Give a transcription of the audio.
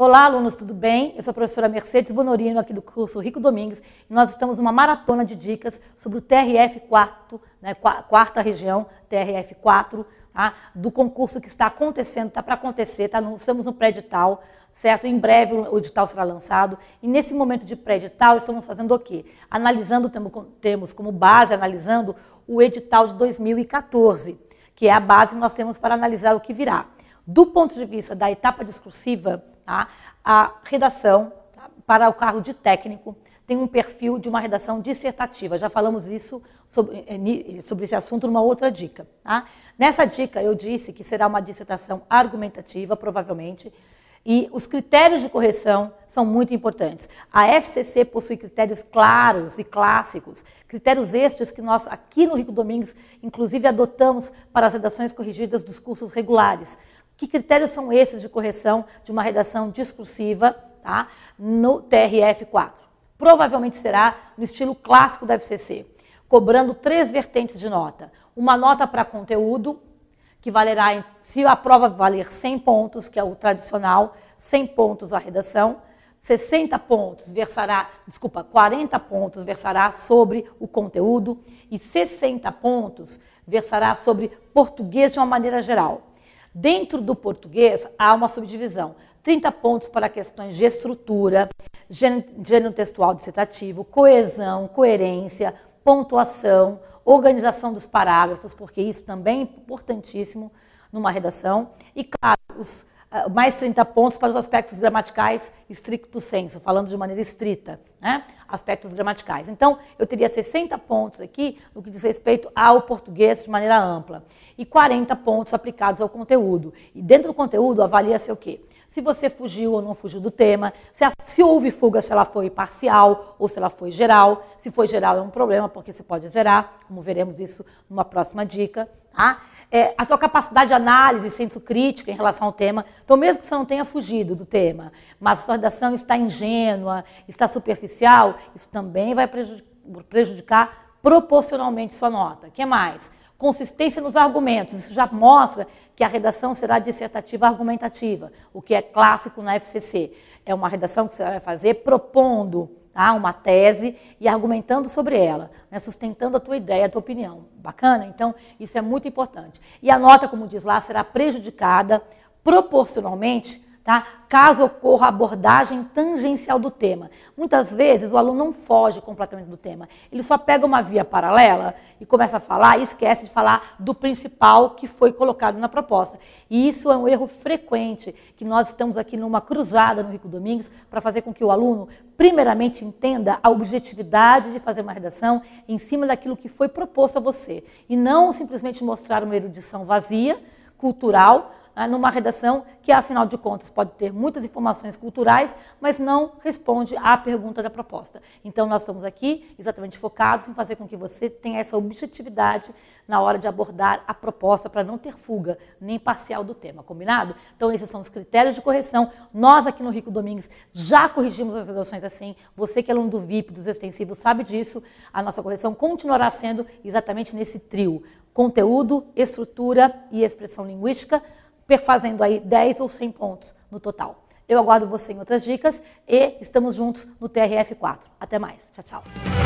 Olá, alunos, tudo bem? Eu sou a professora Mercedes Bonorino, aqui do curso Rico Domingues, e nós estamos numa maratona de dicas sobre o TRF 4, né, quarta região, TRF 4, tá? do concurso que está acontecendo, está para acontecer, tá no, estamos no pré-edital, certo? Em breve o edital será lançado. E nesse momento de pré-edital, estamos fazendo o quê? Analisando, temos como base, analisando o edital de 2014, que é a base que nós temos para analisar o que virá do ponto de vista da etapa discursiva, tá? a redação tá? para o cargo de técnico tem um perfil de uma redação dissertativa. Já falamos isso sobre, eh, eh, sobre esse assunto numa outra dica. Tá? Nessa dica, eu disse que será uma dissertação argumentativa, provavelmente, e os critérios de correção são muito importantes. A FCC possui critérios claros e clássicos, critérios estes que nós aqui no Rico Domingues, inclusive, adotamos para as redações corrigidas dos cursos regulares. Que critérios são esses de correção de uma redação discursiva tá? no TRF4? Provavelmente será no estilo clássico da FCC, cobrando três vertentes de nota. Uma nota para conteúdo, que valerá, se a prova valer 100 pontos, que é o tradicional, 100 pontos a redação, 60 pontos versará, desculpa, 40 pontos versará sobre o conteúdo e 60 pontos versará sobre português de uma maneira geral. Dentro do português, há uma subdivisão. 30 pontos para questões de estrutura, gênero textual dissertativo, coesão, coerência, pontuação, organização dos parágrafos, porque isso também é importantíssimo numa redação. E, claro, os ah, mais 30 pontos para os aspectos gramaticais stricto senso, falando de maneira estrita, né? aspectos gramaticais. Então, eu teria 60 pontos aqui no que diz respeito ao português de maneira ampla e 40 pontos aplicados ao conteúdo. E dentro do conteúdo avalia-se o quê? se você fugiu ou não fugiu do tema, se, a, se houve fuga, se ela foi parcial ou se ela foi geral. Se foi geral é um problema, porque você pode zerar, como veremos isso numa próxima dica. Tá? É, a sua capacidade de análise, senso crítico em relação ao tema. Então, mesmo que você não tenha fugido do tema, mas a sua redação está ingênua, está superficial, isso também vai prejudicar proporcionalmente sua nota. O que mais? consistência nos argumentos. Isso já mostra que a redação será dissertativa argumentativa, o que é clássico na FCC. É uma redação que você vai fazer propondo tá, uma tese e argumentando sobre ela, né, sustentando a tua ideia, a tua opinião. Bacana? Então, isso é muito importante. E a nota, como diz lá, será prejudicada proporcionalmente tá? Caso ocorra abordagem tangencial do tema. Muitas vezes o aluno não foge completamente do tema. Ele só pega uma via paralela e começa a falar e esquece de falar do principal que foi colocado na proposta. E isso é um erro frequente, que nós estamos aqui numa cruzada no Rico Domingos para fazer com que o aluno, primeiramente, entenda a objetividade de fazer uma redação em cima daquilo que foi proposto a você. E não simplesmente mostrar uma erudição vazia, cultural, ah, numa redação que, afinal de contas, pode ter muitas informações culturais, mas não responde à pergunta da proposta. Então, nós estamos aqui exatamente focados em fazer com que você tenha essa objetividade na hora de abordar a proposta para não ter fuga nem parcial do tema, combinado? Então, esses são os critérios de correção. Nós aqui no Rico Domingues já corrigimos as redações assim. Você que é aluno do VIP, dos extensivos, sabe disso. A nossa correção continuará sendo exatamente nesse trio: conteúdo, estrutura e expressão linguística perfazendo aí 10 ou 100 pontos no total. Eu aguardo você em outras dicas e estamos juntos no TRF4. Até mais. Tchau, tchau.